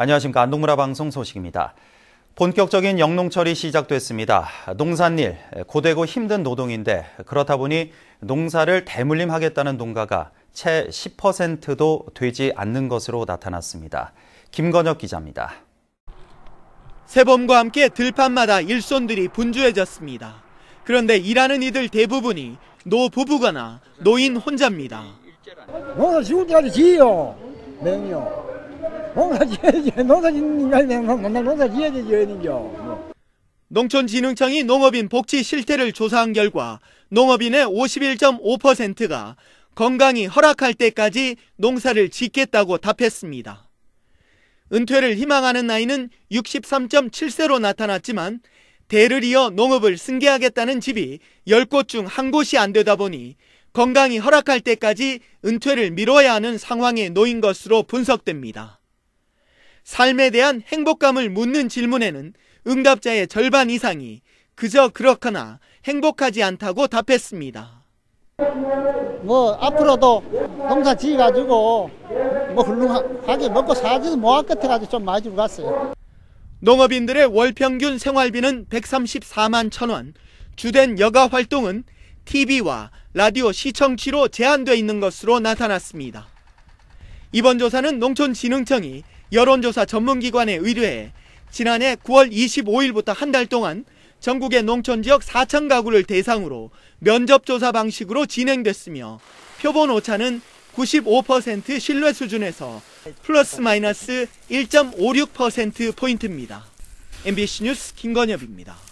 안녕하십니까 안동문화 방송 소식입니다. 본격적인 영농철이 시작됐습니다. 농산일 고되고 힘든 노동인데 그렇다 보니 농사를 대물림 하겠다는 농가가 채 10%도 되지 않는 것으로 나타났습니다. 김건혁 기자입니다. 세범과 함께 들판마다 일손들이 분주해졌습니다. 그런데 일하는 이들 대부분이 노부부거나 노인 혼자입니다. 농사 지을 때까지 어요 맹요. 농사 지어야지 농사 짓는 거맨 농사 지어야지 지어야 농촌진흥청이 농업인 복지 실태를 조사한 결과 농업인의 51.5%가 건강이 허락할 때까지 농사를 짓겠다고 답했습니다. 은퇴를 희망하는 나이는 63.7세로 나타났지만 대를 이어 농업을 승계하겠다는 집이 10곳 중 한 곳이 안 되다 보니 건강이 허락할 때까지 은퇴를 미뤄야 하는 상황에 놓인 것으로 분석됩니다. 삶에 대한 행복감을 묻는 질문에는 응답자의 절반 이상이 그저 그렇거나 행복하지 않다고 답했습니다. 뭐 앞으로도 농사 지어가지고 뭐 훌륭하게 먹고 살지도 못할 것 같아가지고 좀 많이 줄갔어요. 농업인들의 월 평균 생활비는 134만 천 원, 주된 여가 활동은 TV와 라디오 시청치로제한되어 있는 것으로 나타났습니다. 이번 조사는 농촌진흥청이 여론조사 전문기관에 의뢰해 지난해 9월 25일부터 한 달 동안 전국의 농촌지역 4천 가구를 대상으로 면접조사 방식으로 진행됐으며 표본 오차는 95% 신뢰 수준에서 플러스 마이너스 1.56%포인트입니다. MBC 뉴스 김건엽입니다.